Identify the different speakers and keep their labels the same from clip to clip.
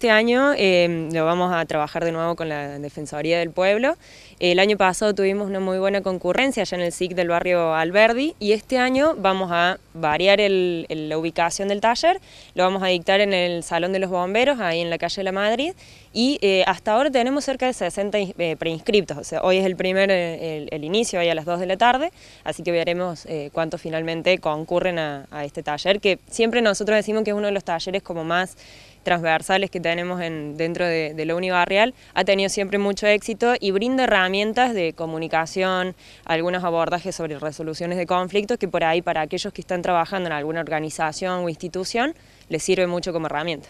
Speaker 1: Este año em, lo vamos a trabajar de nuevo con la Defensoría del Pueblo. El año pasado tuvimos una muy buena concurrencia allá en el SIC del barrio Alberdi y este año vamos a variar la ubicación del taller, lo vamos a dictar en el Salón de los Bomberos, ahí en la calle de la Madrid, y eh, hasta ahora tenemos cerca de 60 preinscritos. Eh, preinscriptos, o sea, hoy es el primer, eh, el, inicio, ahí a las 2 de la tarde, así que veremos cuántos finalmente concurren a, a este taller, que siempre nosotros decimos que es uno de los talleres como más transversales que tenemos en, dentro de, de, la Unibarrial, ha tenido siempre mucho éxito y brinda herramientas de comunicación, algunos abordajes sobre resoluciones de conflictos que por ahí para aquellos que están trabajando en alguna organización o institución les sirve mucho como herramienta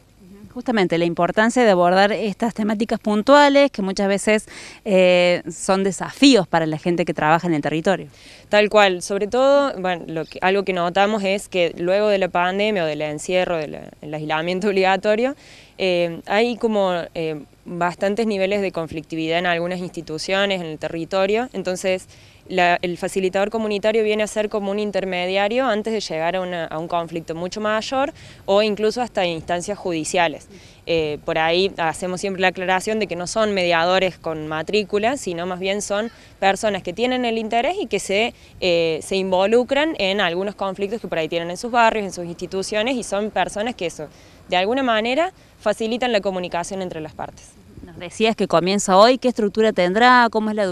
Speaker 2: justamente la importancia de abordar estas temáticas puntuales que muchas veces eh, son desafíos para la gente que trabaja en el territorio.
Speaker 1: Tal cual, sobre todo, bueno, lo que, algo que notamos es que luego de la pandemia o del encierro, del aislamiento obligatorio, eh, hay como eh, bastantes niveles de conflictividad en algunas instituciones, en el territorio, entonces el facilitador comunitario viene a ser como un intermediario antes de llegar a, un conflicto mucho mayor o incluso hasta instancias judiciales. Eh, por ahí hacemos siempre la aclaración de que no son mediadores con matrícula, sino más bien son personas que tienen el interés y que se, eh, se involucran en algunos conflictos que por ahí tienen en sus barrios, en sus instituciones y son personas que eso, de alguna manera, facilitan la comunicación entre las partes
Speaker 2: decías que comienza hoy, ¿qué estructura tendrá? ¿Cómo es la,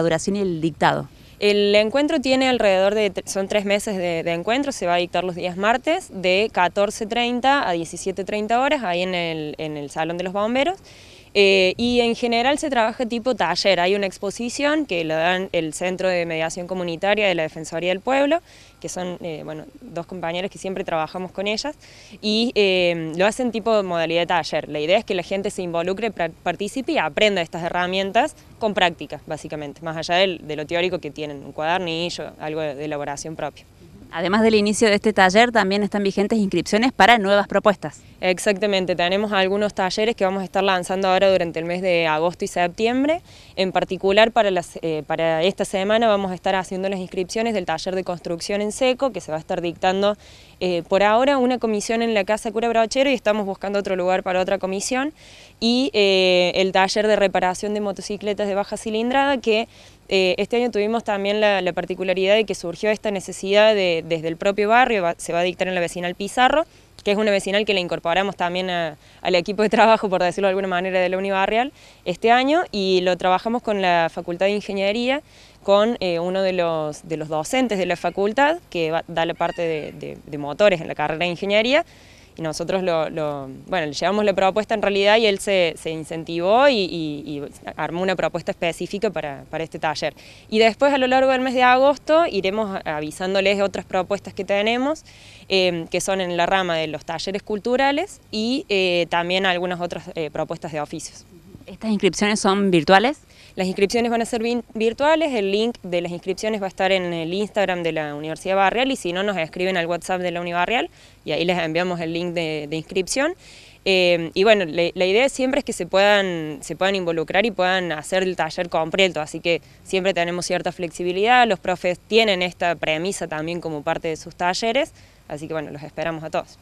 Speaker 2: duración y el dictado?
Speaker 1: El encuentro tiene alrededor de, son tres meses de, encuentro, se va a dictar los días martes de 14.30 a 17.30 horas ahí en el Salón de los Bomberos. Eh, y en general se trabaja tipo taller, hay una exposición que lo dan el Centro de Mediación Comunitaria de la Defensoría del Pueblo, que son eh, bueno, dos compañeros que siempre trabajamos con ellas, y eh, lo hacen tipo modalidad de taller. La idea es que la gente se involucre, participe y aprenda estas herramientas con práctica, básicamente, más allá de lo teórico que tienen, un cuadernillo, algo de elaboración propia. Además
Speaker 2: del inicio de este taller, también están vigentes inscripciones para nuevas propuestas.
Speaker 1: Exactamente, tenemos algunos talleres que vamos a estar lanzando ahora durante el mes de agosto y septiembre. En particular, para, eh, esta semana vamos a estar haciendo las inscripciones del taller de construcción en seco, que se va a estar dictando eh, por ahora una comisión en la Casa Cura Brochero y estamos buscando otro lugar para otra comisión. Y eh, el taller de reparación de motocicletas de baja cilindrada, que eh, este año tuvimos también la, particularidad de que surgió esta necesidad desde el propio barrio, se va a dictar en la vecinal Pizarro, que es una vecinal que la incorporamos también al equipo de trabajo, por decirlo de alguna manera, de la Unibarrial este año y lo trabajamos con la Facultad de Ingeniería, con eh, uno de los, docentes de la facultad que da la parte de motores en la carrera de Ingeniería, y nosotros lo, bueno, le llevamos la propuesta en realidad y él se, incentivó y, armó una propuesta específica para, este taller. Y después a lo largo del mes de agosto iremos avisándoles de otras propuestas que tenemos, eh, que son en la rama de los talleres culturales y eh, también algunas otras eh, propuestas de oficios.
Speaker 2: ¿Estas inscripciones son virtuales?
Speaker 1: Las inscripciones van a ser virtuales, el link de las inscripciones va a estar en el Instagram de la Universidad Barrial y si no nos escriben al WhatsApp de la Univarrial y ahí les enviamos el link de, inscripción. Eh, y bueno, la, idea siempre es que se puedan, se puedan involucrar y puedan hacer el taller completo, así que siempre tenemos cierta flexibilidad, los profes tienen esta premisa también como parte de sus talleres, así que bueno, los esperamos a todos.